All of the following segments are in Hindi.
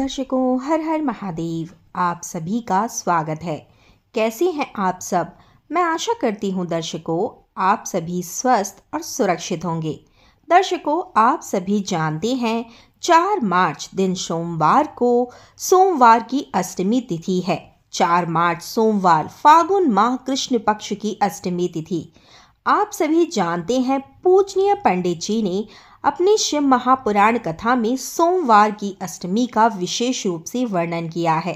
दर्शकों हर हर महादेव आप सभी का स्वागत है कैसे हैं आप सब मैं आशा करती हूं दर्शकों आप सभी स्वस्थ और सुरक्षित होंगे दर्शकों आप सभी जानते हैं चार मार्च दिन सोमवार को सोमवार की अष्टमी तिथि है चार मार्च सोमवार फागुन माह कृष्ण पक्ष की अष्टमी तिथि आप सभी जानते हैं पूजनीय पंडित जी ने अपने शिव महापुराण कथा में सोमवार की अष्टमी का विशेष रूप से वर्णन किया है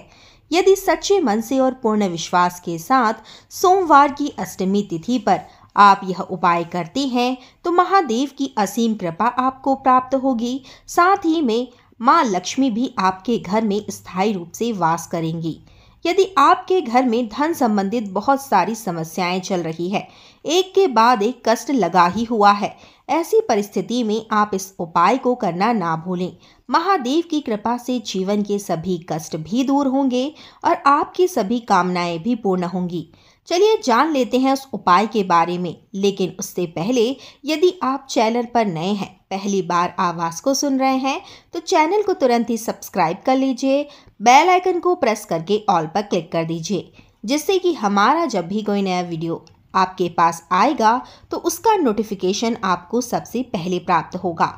यदि सच्चे मन से और पूर्ण विश्वास के साथ सोमवार की अष्टमी तिथि पर आप यह उपाय करते हैं तो महादेव की असीम कृपा आपको प्राप्त होगी साथ ही में माँ लक्ष्मी भी आपके घर में स्थायी रूप से वास करेंगी यदि आपके घर में धन संबंधित बहुत सारी समस्याएं चल रही है एक के बाद एक कष्ट लगा ही हुआ है ऐसी परिस्थिति में आप इस उपाय को करना ना भूलें महादेव की कृपा से जीवन के सभी कष्ट भी दूर होंगे और आपकी सभी कामनाएं भी पूर्ण होंगी चलिए जान लेते हैं उस उपाय के बारे में लेकिन उससे पहले यदि आप चैनल पर नए हैं पहली बार आवाज़ को सुन रहे हैं तो चैनल को तुरंत ही सब्सक्राइब कर लीजिए बेल आइकन को प्रेस करके ऑल पर क्लिक कर दीजिए जिससे कि हमारा जब भी कोई नया वीडियो आपके पास आएगा तो उसका नोटिफिकेशन आपको सबसे पहले प्राप्त होगा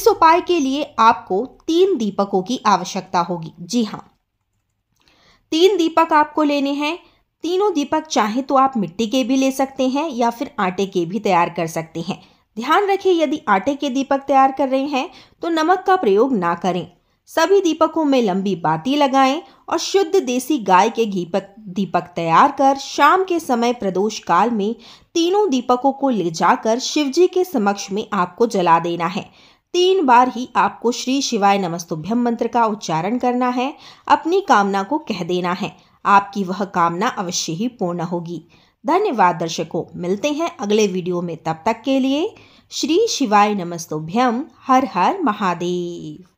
इस उपाय के लिए आपको तीन दीपकों की आवश्यकता होगी जी हाँ तीन दीपक आपको लेने हैं तीनों दीपक चाहे तो आप मिट्टी के भी ले सकते हैं या फिर आटे के भी तैयार कर सकते हैं ध्यान रखें यदि आटे के दीपक तैयार कर रहे हैं तो नमक का प्रयोग ना करें सभी दीपकों में लंबी बाती लगाएं और शुद्ध देसी गाय के दीपक दीपक तैयार कर शाम के समय प्रदोष काल में तीनों दीपकों को ले जाकर शिवजी के समक्ष में आपको जला देना है तीन बार ही आपको श्री शिवाय नमस्तुभ्यम मंत्र का उच्चारण करना है अपनी कामना को कह देना है आपकी वह कामना अवश्य ही पूर्ण होगी धन्यवाद दर्शकों मिलते हैं अगले वीडियो में तब तक के लिए श्री शिवाय नमस्तोभ्यम हर हर महादेव